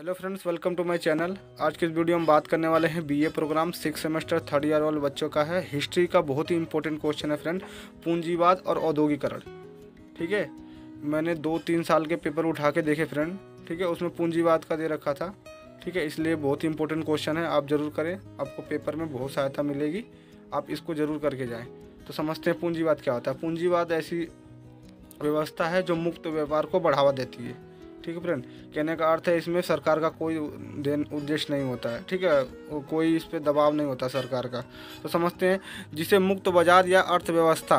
hello friends welcome to my channel आज के इस वीडियो में बात करने वाले हैं BA program six semester third year वाले बच्चों का है हिस्ट्री का बहुत ही इंपॉर्टेंट क्वेश्चन है फ्रेंड पूंजीवाद और औद्योगिकरण ठीक है मैंने दो तीन साल के पेपर उठा के देखे फ्रेंड ठीक है उसमें पूंजीवाद का दे रखा था ठीक है इसलिए बहुत ही इंपॉर्टेंट क्वेश्चन है आप ज़रूर करें आपको पेपर में बहुत सहायता मिलेगी आप इसको ज़रूर करके जाएँ तो समझते हैं पूंजीवाद क्या होता है पूंजीवाद ऐसी व्यवस्था है जो मुक्त व्यापार को बढ़ावा देती है ठीक है फ्रेंड कहने का अर्थ है इसमें सरकार का कोई देन उद्देश्य नहीं होता है ठीक है कोई इस पर दबाव नहीं होता सरकार का तो समझते हैं जिसे मुक्त बाजार या अर्थव्यवस्था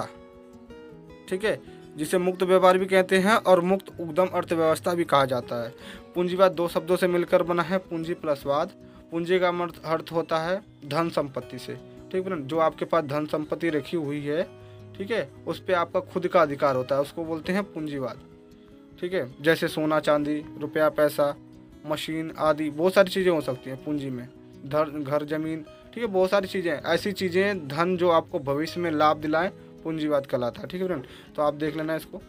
ठीक है जिसे मुक्त व्यापार भी कहते हैं और मुक्त उद्यम अर्थव्यवस्था भी कहा जाता है पूंजीवाद दो शब्दों से मिलकर बना है पूंजी प्लस वाद पूंजी का अर्थ होता है धन संपत्ति से ठीक है जो आपके पास धन संपत्ति रखी हुई है ठीक है उस पर आपका खुद का अधिकार होता है उसको बोलते हैं पूंजीवाद ठीक है जैसे सोना चांदी रुपया पैसा मशीन आदि बहुत सारी चीज़ें हो सकती हैं पूंजी में धर घर जमीन ठीक है बहुत सारी चीज़ें ऐसी चीज़ें धन जो आपको भविष्य में लाभ दिलाएं पूंजीवाद कहलाता है ठीक है फ्रेंड तो आप देख लेना इसको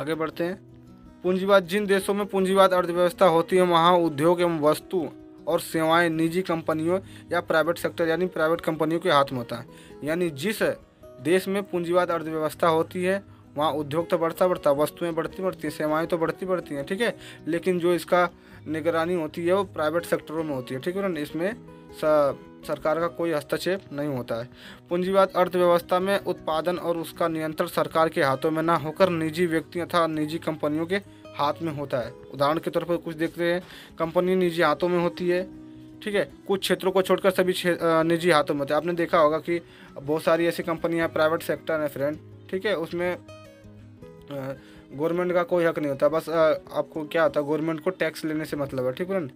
आगे बढ़ते हैं पूंजीवाद जिन देशों में पूंजीवाद अर्थव्यवस्था होती है वहाँ उद्योग एवं वस्तु और सेवाएं निजी कंपनियों या प्राइवेट सेक्टर यानी प्राइवेट कंपनियों के हाथ में होता है यानी जिस देश में पूंजीवाद अर्थव्यवस्था होती है वहाँ उद्योग तो बढ़ता बढ़ता वस्तुएं बढ़ती बढ़ती हैं सेवाएँ तो बढ़ती बढ़ती हैं ठीक है लेकिन जो इसका निगरानी होती है वो प्राइवेट सेक्टरों में होती है ठीक है ना इसमें सरकार का कोई हस्तक्षेप नहीं होता है पूंजीवाद अर्थव्यवस्था में उत्पादन और उसका नियंत्रण सरकार के हाथों में ना होकर निजी व्यक्ति तथा निजी कंपनियों के हाथ में होता है उदाहरण के तौर पर कुछ देखते हैं कंपनी निजी हाथों में होती है ठीक है कुछ क्षेत्रों को छोड़कर सभी निजी हाथों में होते हैं आपने देखा होगा कि बहुत सारी ऐसी कंपनियाँ प्राइवेट सेक्टर हैं फ्रेंड ठीक है उसमें गवर्नमेंट का कोई हक नहीं होता बस आपको क्या होता है गवर्नमेंट को टैक्स लेने से मतलब है ठीक है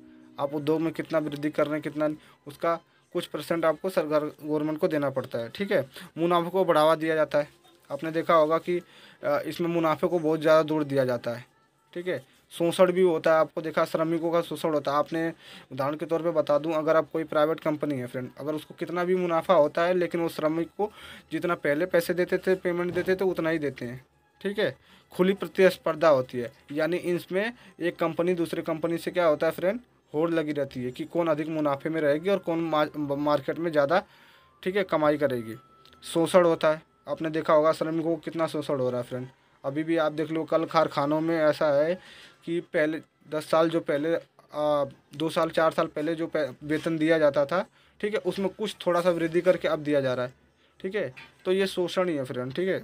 आप उद्योग में कितना वृद्धि कर रहे हैं कितना उसका कुछ परसेंट आपको सरकार गवर्नमेंट को देना पड़ता है ठीक है मुनाफे को बढ़ावा दिया जाता है आपने देखा होगा कि इसमें मुनाफे को बहुत ज़्यादा दूर दिया जाता है ठीक है शोषण भी होता है आपको देखा श्रमिकों का शोषण होता है आपने उदाहरण के तौर पे बता दूं अगर आप कोई प्राइवेट कंपनी है फ्रेंड अगर उसको कितना भी मुनाफा होता है लेकिन वो श्रमिक को जितना पहले पैसे देते थे पेमेंट देते थे उतना ही देते हैं ठीक है खुली प्रतिस्पर्धा होती है यानी इसमें एक कंपनी दूसरे कंपनी से क्या होता है फ्रेंड होड़ लगी रहती है कि कौन अधिक मुनाफे में रहेगी और कौन मार्केट में ज़्यादा ठीक है कमाई करेगी शोषण होता है आपने देखा होगा श्रमिकों को कितना शोषण हो रहा है फ्रेंड अभी भी आप देख लो कल कारखानों में ऐसा है कि पहले दस साल जो पहले आ, दो साल चार साल पहले जो वेतन दिया जाता था ठीक है उसमें कुछ थोड़ा सा वृद्धि करके अब दिया जा रहा है ठीक है तो ये शोषण ही है फ्रेंड ठीक है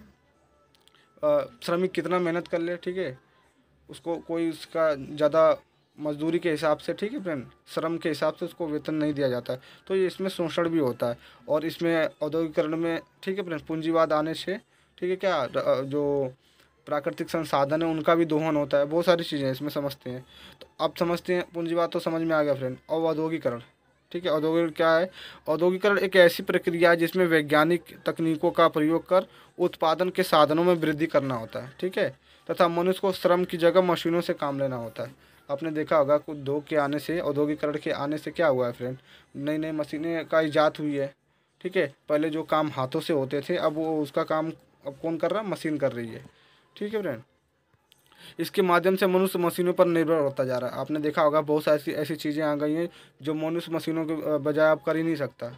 श्रमिक कितना मेहनत कर ले ठीक है उसको कोई उसका ज़्यादा मजदूरी के हिसाब से ठीक है फ्रेंड श्रम के हिसाब से उसको वेतन नहीं दिया जाता है तो ये इसमें शोषण भी होता है और इसमें औद्योगिकरण में ठीक है फ्रेंड पूंजीवाद आने से ठीक है क्या जो प्राकृतिक संसाधन है उनका भी दोहन होता है बहुत सारी चीज़ें इसमें समझते हैं तो अब समझते हैं पूंजीवाद तो समझ में आ गया फ्रेंड और औद्योगिकरण ठीक है औद्योगिकरण क्या है औद्योगिकरण एक ऐसी प्रक्रिया है जिसमें वैज्ञानिक तकनीकों का प्रयोग कर उत्पादन के साधनों में वृद्धि करना होता है ठीक है तथा मनुष्य को श्रम की जगह मशीनों से काम लेना होता है आपने देखा होगा उद्योग के आने से औद्योगिकरण के आने से क्या हुआ है फ्रेंड नई नई मशीनें का ईजाद हुई है ठीक है पहले जो काम हाथों से होते थे अब वो उसका काम अब कौन कर रहा है मशीन कर रही है ठीक है फ्रेंड इसके माध्यम से मनुष्य मशीनों पर निर्भर होता जा रहा है आपने देखा होगा बहुत सारी ऐसी ऐसी चीज़ें आ गई हैं जो मनुष्य मशीनों के बजाय आप कर ही नहीं सकता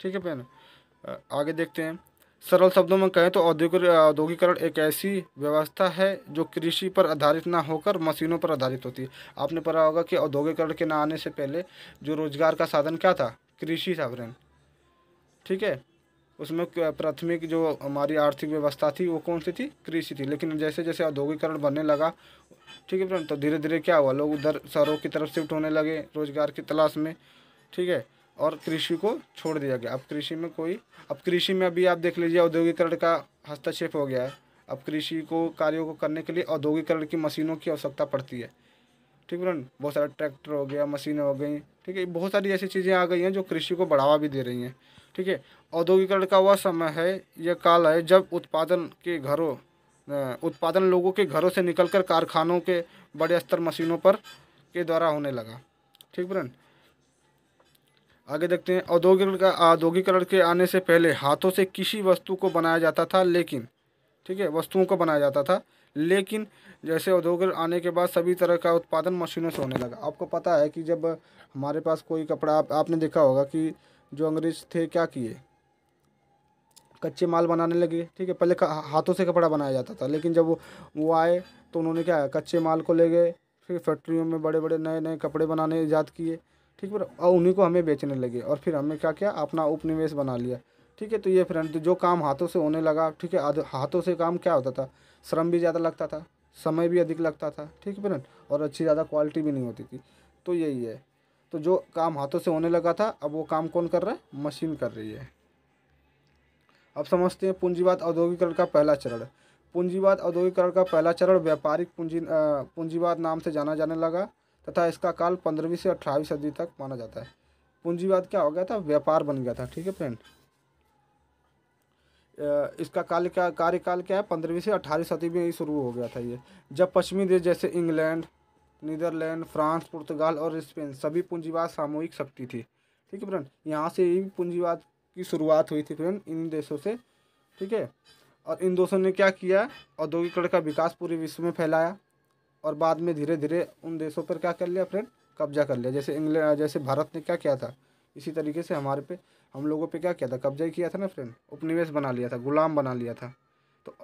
ठीक है बहन आगे देखते हैं सरल शब्दों में कहें तो औद्योगिक औद्योगिकरण एक ऐसी व्यवस्था है जो कृषि पर आधारित ना होकर मशीनों पर आधारित होती है आपने पढ़ा होगा कि औद्योगिकरण के ना आने से पहले जो रोजगार का साधन क्या था कृषि था ठीक है उसमें प्राथमिक जो हमारी आर्थिक व्यवस्था थी वो कौन सी थी कृषि थी लेकिन जैसे जैसे औद्योगिकरण बनने लगा ठीक है तो धीरे धीरे क्या हुआ लोग उधर शहरों की तरफ शिफ्ट होने लगे रोजगार की तलाश में ठीक है और कृषि को छोड़ दिया गया अब कृषि में कोई अब कृषि में अभी आप देख लीजिए औद्योगिकरण का हस्तक्षेप हो गया है अब कृषि को कार्यों को करने के लिए औद्योगिकरण की मशीनों की आवश्यकता पड़ती है ठीक है बहुत सारा ट्रैक्टर हो गया मशीनें हो गई ठीक है बहुत सारी ऐसी चीज़ें आ गई हैं जो कृषि को बढ़ावा भी दे रही हैं ठीक है औद्योगिकरण का वह समय है यह काल है जब उत्पादन के घरों उत्पादन लोगों के घरों से निकलकर कारखानों के बड़े स्तर मशीनों पर के द्वारा होने लगा ठीक ब्रन आगे देखते हैं औद्योगिकरण का औद्योगिकरण के आने से पहले हाथों से किसी वस्तु को बनाया जाता था लेकिन ठीक है वस्तुओं को बनाया जाता था लेकिन जैसे औद्योगिक आने के बाद सभी तरह का उत्पादन मशीनों से होने लगा आपको पता है कि जब हमारे पास कोई कपड़ा आप, आपने देखा होगा कि जो अंग्रेज थे क्या किए कच्चे माल बनाने लगे ठीक है पहले हाथों से कपड़ा बनाया जाता था लेकिन जब वो वो आए तो उन्होंने क्या कच्चे माल को ले गए फिर फैक्ट्रियों में बड़े बड़े नए नए कपड़े बनाने ईजाद किए ठीक है और उन्हीं को हमें बेचने लगे और फिर हमें क्या किया अपना उपनिवेश बना लिया ठीक है तो ये फ्रेंड जो काम हाथों से होने लगा ठीक है हाथों से काम क्या होता था श्रम भी ज़्यादा लगता था समय भी अधिक लगता था ठीक है फ्रेंड और अच्छी ज़्यादा क्वालिटी भी नहीं होती थी तो यही है तो जो काम हाथों से होने लगा था अब वो काम कौन कर रहा है मशीन कर रही है अब समझते हैं पूंजीवाद औद्योगिकरण का पहला चरण पूंजीवाद औद्योगिकरण का पहला चरण व्यापारिक पूंजी पूंजीवाद नाम से जाना जाने लगा तथा इसका काल पंद्रहवीं से अठारहवीं सदी तक माना जाता है पूंजीवाद क्या हो गया था व्यापार बन गया था ठीक है फ्रेंड इसका काल क्या कार्यकाल क्या है पंद्रहवीं से अठारहवीं सदी में ही शुरू हो गया था ये जब पश्चिमी देश जैसे इंग्लैंड नीदरलैंड फ्रांस पुर्तगाल और स्पेन सभी पूंजीवाद सामूहिक शक्ति थी ठीक है फ्रेंड यहाँ से ही पूंजीवाद की शुरुआत हुई थी फ्रेंड इन देशों से ठीक है और इन देशों ने क्या किया औद्योगिकरण का विकास पूरे विश्व में फैलाया और बाद में धीरे धीरे उन देशों पर क्या कर लिया फ्रेंड कब्जा कर लिया जैसे इंग्लैंड जैसे भारत ने क्या किया था इसी तरीके से हमारे पे हम लोगों पे क्या किया था कब्जा ही किया था ना फ्रेंड उपनिवेश बना लिया था गुलाम बना लिया था तो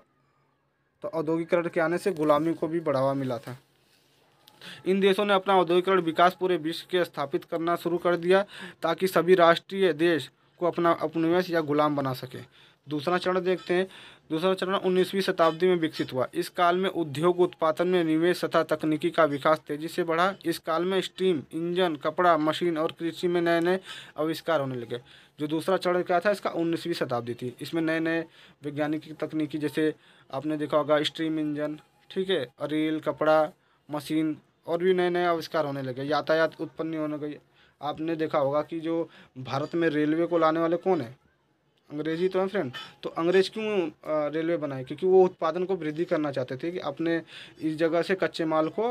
तो औद्योगिकरण के आने से गुलामी को भी बढ़ावा मिला था इन देशों ने अपना औद्योगिकरण विकास पूरे विश्व के स्थापित करना शुरू कर दिया ताकि सभी राष्ट्रीय देश को अपना उपनिवेश या गुलाम बना सके दूसरा चरण देखते हैं दूसरा चरण 19वीं शताब्दी में विकसित हुआ इस काल में उद्योग उत्पादन में निवेश तथा तकनीकी का विकास तेजी से बढ़ा इस काल में स्टीम इंजन कपड़ा मशीन और कृषि में नए नए आविष्कार होने लगे जो दूसरा चरण क्या था इसका 19वीं शताब्दी थी इसमें नए नए वैज्ञानिक तकनीकी जैसे आपने देखा होगा स्टीम इंजन ठीक है रेल कपड़ा मशीन और भी नए नए आविष्कार होने लगे यातायात उत्पन्न होने लगी आपने देखा होगा कि जो भारत में रेलवे को लाने वाले कौन है अंग्रेजी तो है फ्रेंड तो अंग्रेज क्यों रेलवे बनाए क्योंकि वो उत्पादन को वृद्धि करना चाहते थे कि अपने इस जगह से कच्चे माल को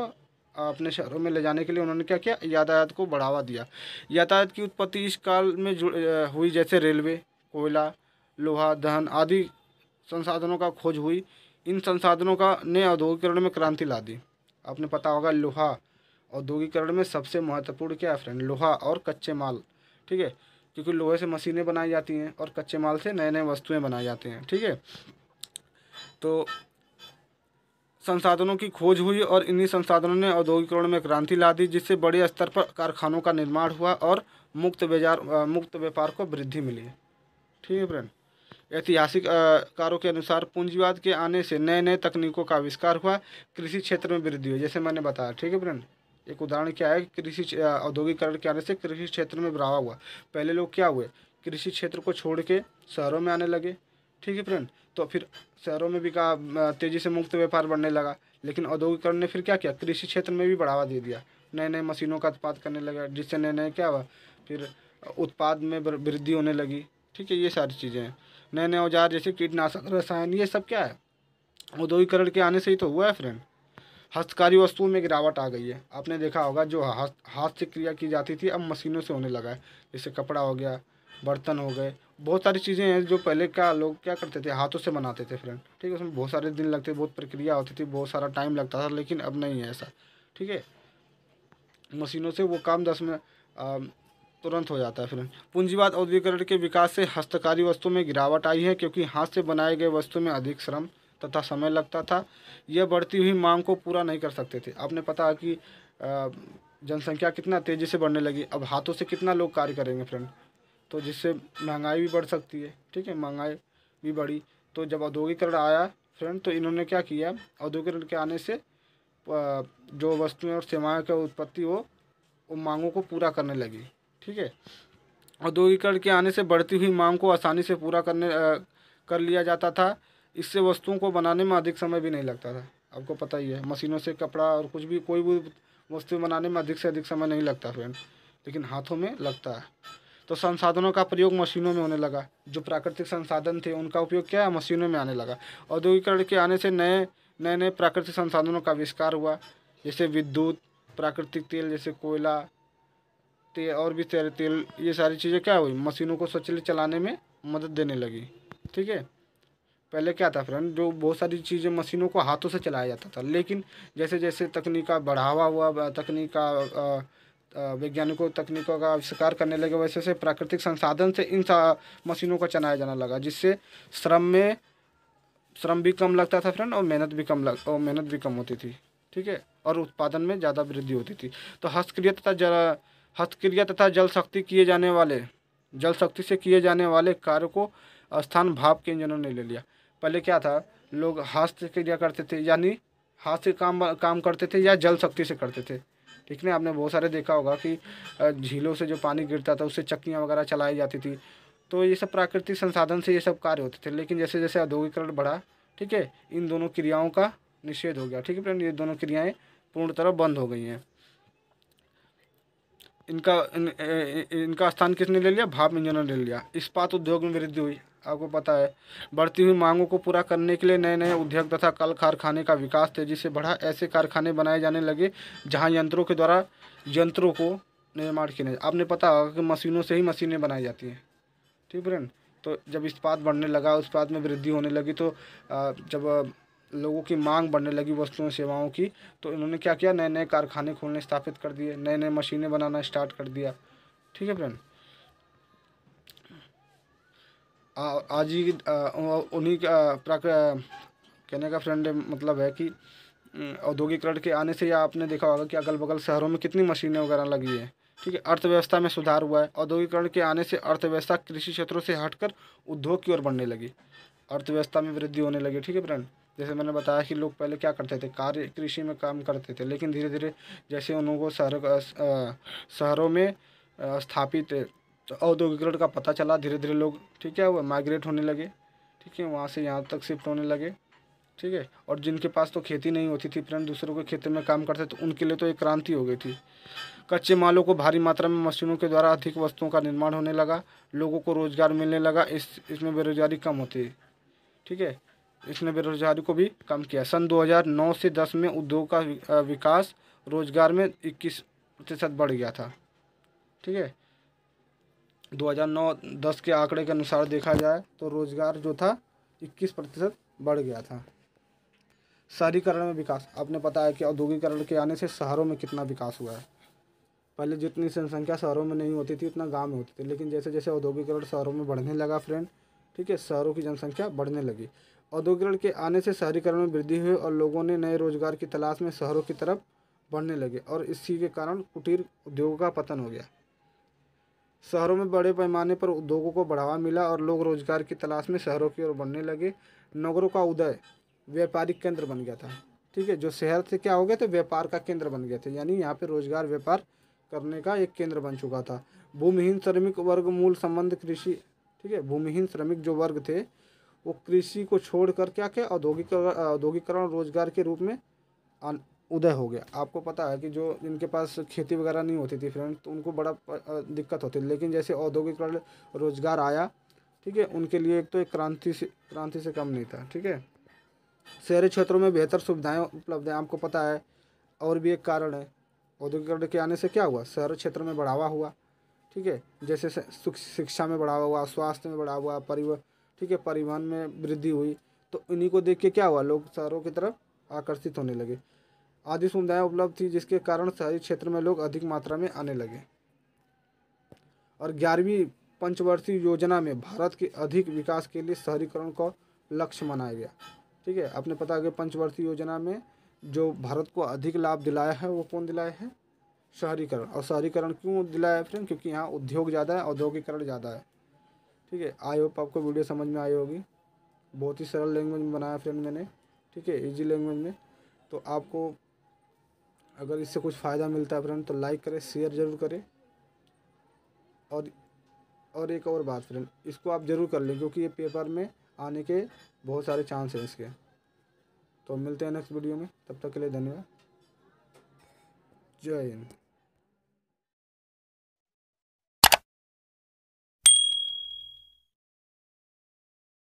अपने शहरों में ले जाने के लिए उन्होंने क्या किया यातायात को बढ़ावा दिया यातायात की उत्पत्ति इस काल में हुई जैसे रेलवे कोयला लोहा दहन आदि संसाधनों का खोज हुई इन संसाधनों का ने औद्योगिकरण में क्रांति ला दी आपने पता होगा लोहा औद्योगिकरण में सबसे महत्वपूर्ण क्या है फ्रेंड लोहा और कच्चे माल ठीक है क्योंकि लोहे से मशीनें बनाई जाती हैं और कच्चे माल से नए नए वस्तुएं बनाई जाती हैं ठीक है तो संसाधनों की खोज हुई और इन्हीं संसाधनों ने औद्योगिकरण में क्रांति ला दी जिससे बड़े स्तर पर कारखानों का निर्माण हुआ और मुक्त बाजार मुक्त व्यापार को वृद्धि मिली ठीक है फ्रेंड ऐतिहासिक कारों के अनुसार पूंजीवाद के आने से नए नए तकनीकों का आविष्कार हुआ कृषि क्षेत्र में वृद्धि हुई जैसे मैंने बताया ठीक है फ्रेंड एक उदाहरण क्या है कृषि औद्योगिकरण के आने से कृषि क्षेत्र में बढ़ावा हुआ पहले लोग क्या हुए कृषि क्षेत्र को छोड़ के शहरों में आने लगे ठीक है फ्रेंड तो फिर शहरों में भी का तेज़ी से मुक्त व्यापार बढ़ने लगा लेकिन औद्योगिकरण ने फिर क्या किया कृषि क्षेत्र में भी बढ़ावा दे दिया नए नए मशीनों का उत्पाद करने लगा जिससे नए नए क्या हुआ फिर उत्पाद में वृद्धि होने लगी ठीक है ये सारी चीज़ें हैं नए नए औजार जैसे कीटनाशक रसायन ये सब क्या है औद्योगिकरण के आने से ही तो हुआ है फ्रेंड हस्तकारी वस्तुओं में गिरावट आ गई है आपने देखा होगा जो हाथ हाथ से क्रिया की जाती थी अब मशीनों से होने लगा है जैसे कपड़ा हो गया बर्तन हो गए बहुत सारी चीज़ें हैं जो पहले क्या लोग क्या करते थे हाथों से बनाते थे फ्रेंड ठीक है उसमें बहुत सारे दिन लगते बहुत प्रक्रिया होती थी बहुत सारा टाइम लगता था लेकिन अब नहीं है ऐसा ठीक है मशीनों से वो काम दस में तुरंत हो जाता है फिर पूंजीवाद औद्योगिकरण के विकास से हस्तकारी वस्तुओं में गिरावट आई है क्योंकि हाथ से बनाए गए वस्तु में अधिक श्रम तथा समय लगता था यह बढ़ती हुई मांग को पूरा नहीं कर सकते थे आपने पता कि जनसंख्या कितना तेज़ी से बढ़ने लगी अब हाथों से कितना लोग कार्य करेंगे फ्रेंड तो जिससे महंगाई भी बढ़ सकती है ठीक है महंगाई भी बढ़ी तो जब औद्योगिकरण आया फ्रेंड तो इन्होंने क्या किया औद्योगिकरण के आने से जो वस्तुएं और सेवाएं की उत्पत्ति हो उन मांगों को पूरा करने लगी ठीक है औद्योगिकरण के आने से बढ़ती हुई मांग को आसानी से पूरा करने आ, कर लिया जाता था इससे वस्तुओं को बनाने में अधिक समय भी नहीं लगता था आपको पता ही है मशीनों से कपड़ा और कुछ भी कोई भी वस्तु बनाने में अधिक से अधिक समय नहीं लगता फ्रेंड लेकिन हाथों में लगता है तो संसाधनों का प्रयोग मशीनों में होने लगा जो प्राकृतिक संसाधन थे उनका उपयोग क्या है मशीनों में आने लगा औद्योगिकरण के आने से नए नए नए प्राकृतिक संसाधनों का आविष्कार हुआ जैसे विद्युत प्राकृतिक तेल जैसे कोयला तेल और भी सारे तेल ये सारी चीज़ें क्या हुई मशीनों को स्वचालित चलाने में मदद देने लगी ठीक है पहले क्या था फ्रेंड जो बहुत सारी चीज़ें मशीनों को हाथों से चलाया जाता था लेकिन जैसे जैसे तकनीक का बढ़ावा हुआ तकनीक का वैज्ञानिकों तकनीकों का आविष्कार करने लगे वैसे वैसे प्राकृतिक संसाधन से इन मशीनों का चलाया जाना लगा जिससे श्रम में श्रम भी कम लगता था फ्रेंड और मेहनत भी कम लग और मेहनत भी कम होती थी ठीक है और उत्पादन में ज़्यादा वृद्धि होती थी तो हस्तक्रिय तथा हस्तक्रिया तथा जल शक्ति किए जाने वाले जल शक्ति से किए जाने वाले कार्य को स्थान भाव के इंजनों ने ले लिया पहले क्या था लोग हस्त क्रिया करते थे यानी हाथ से काम काम करते थे या जल शक्ति से करते थे ठीक है आपने बहुत सारे देखा होगा कि झीलों से जो पानी गिरता था उससे चक्कियाँ वगैरह चलाई जाती थी तो ये सब प्राकृतिक संसाधन से ये सब कार्य होते थे लेकिन जैसे जैसे औद्योगिकरण बढ़ा ठीक है इन दोनों क्रियाओं का निषेध हो गया ठीक है फ्रेंड ये दोनों क्रियाएँ पूर्ण तरह बंद हो गई हैं इनका इन, इनका स्थान किसने ले लिया भाप इंजनों ने ले लिया इस्पात उद्योग में वृद्धि हुई आपको पता है बढ़ती हुई मांगों को पूरा करने के लिए नए नए उद्योग तथा कल कारखाने का विकास तेजी से बढ़ा ऐसे कारखाने बनाए जाने लगे जहाँ यंत्रों के द्वारा यंत्रों को निर्माण किया आपने पता होगा कि मशीनों से ही मशीनें बनाई जाती हैं ठीक है तो जब इस्पात बढ़ने लगा उत्पाद में वृद्धि होने लगी तो जब लोगों की मांग बढ़ने लगी वस्तुओं सेवाओं की तो इन्होंने क्या किया नए नए कारखाने खोलने स्थापित कर दिए नए नए मशीनें बनाना स्टार्ट कर दिया ठीक है फ्रेंड आज ही उन्हीं का कहने का फ्रेंड मतलब है कि औद्योगिकरण के आने से या आपने देखा होगा कि अगल बगल शहरों में कितनी मशीनें वगैरह लगी हैं ठीक है अर्थव्यवस्था में सुधार हुआ है औद्योगिकरण के आने से अर्थव्यवस्था कृषि क्षेत्रों से हटकर उद्योग की ओर बढ़ने लगी अर्थव्यवस्था में वृद्धि होने लगी ठीक है फ्रेंड जैसे मैंने बताया कि लोग पहले क्या करते थे कार्य कृषि में काम करते थे लेकिन धीरे धीरे जैसे उन लोगों को शहर शहरों में स्थापित तो औद्योगिकरण का पता चला धीरे धीरे लोग ठीक है वो माइग्रेट होने लगे ठीक है वहाँ से यहाँ तक शिफ्ट होने लगे ठीक है और जिनके पास तो खेती नहीं होती थी फ्रेंड दूसरों के खेत में काम करते तो उनके लिए तो एक क्रांति हो गई थी कच्चे मालों को भारी मात्रा में मशीनों के द्वारा अधिक वस्तुओं का निर्माण होने लगा लोगों को रोज़गार मिलने लगा इस इसमें बेरोजगारी कम होती है ठीक है इसने बेरोजगारी को भी कम किया सन 2009 से 10 में उद्योग का विकास रोजगार में 21 प्रतिशत बढ़ गया था ठीक है 2009-10 के आंकड़े के अनुसार देखा जाए तो रोजगार जो था 21 प्रतिशत बढ़ गया था शहरीकरण में विकास आपने पता है कि औद्योगिकरण के आने से शहरों में कितना विकास हुआ है पहले जितनी जनसंख्या शहरों में नहीं होती थी उतना गाँव में होती थी लेकिन जैसे जैसे औद्योगिकरण शहरों में बढ़ने लगा फ्रेंड ठीक है शहरों की जनसंख्या बढ़ने लगी औद्योगिकरण के आने से शहरीकरण में वृद्धि हुई और लोगों ने नए रोजगार की तलाश में शहरों की तरफ बढ़ने लगे और इसी के कारण कुटीर उद्योगों का पतन हो गया शहरों में बड़े पैमाने पर उद्योगों को बढ़ावा मिला और लोग रोजगार की तलाश में शहरों की ओर बढ़ने लगे नगरों का उदय व्यापारिक केंद्र बन गया था ठीक है जो शहर थे क्या हो गए थे व्यापार का केंद्र बन गए थे यानी यहाँ पे रोजगार व्यापार करने का एक केंद्र बन चुका था भूमिहीन श्रमिक वर्ग मूल संबंध कृषि ठीक है भूमिहीन श्रमिक जो वर्ग थे वो कृषि को छोड़कर क्या क्या औद्योगिक औद्योगिकरण रोजगार के रूप में उदय हो गया आपको पता है कि जो जिनके पास खेती वगैरह नहीं होती थी फ्रेंड तो उनको बड़ा दिक्कत होती थी लेकिन जैसे औद्योगिकरण रोजगार आया ठीक है उनके लिए एक तो एक क्रांति से क्रांति से कम नहीं था ठीक है शहरी क्षेत्रों में बेहतर सुविधाएं उपलब्ध हैं आपको पता है और भी एक कारण है औद्योगिकरण के आने से क्या हुआ शहरी क्षेत्र में बढ़ावा हुआ ठीक है जैसे शिक्षा में बढ़ावा हुआ स्वास्थ्य में बढ़ावा हुआ परिवहन ठीक है परिवहन में वृद्धि हुई तो इन्हीं को देख के क्या हुआ लोग शहरों की तरफ आकर्षित होने लगे आदि सुविधाएं उपलब्ध थी जिसके कारण शहरी क्षेत्र में लोग अधिक मात्रा में आने लगे और ग्यारहवीं पंचवर्षीय योजना में भारत के अधिक विकास के लिए शहरीकरण को लक्ष्य मनाया गया ठीक है आपने पता है पंचवर्षीय योजना में जो भारत को अधिक लाभ दिलाया है वो कौन दिलाया है शहरीकरण और शहरीकरण क्यों दिलाया है फ्रेंड क्योंकि यहाँ उद्योग ज़्यादा है औद्योगिकरण ज़्यादा है ठीक है आई होप आपको वीडियो समझ में आई होगी बहुत ही सरल लैंग्वेज में बनाया फ्रेंड मैंने ठीक है इजी लैंग्वेज में तो आपको अगर इससे कुछ फ़ायदा मिलता है फ्रेंड तो लाइक करें शेयर ज़रूर करें और और एक और बात फ्रेंड इसको आप ज़रूर कर लें क्योंकि ये पेपर में आने के बहुत सारे चांस हैं इसके तो मिलते हैं नेक्स्ट वीडियो में तब तक के लिए धन्यवाद जय हिंद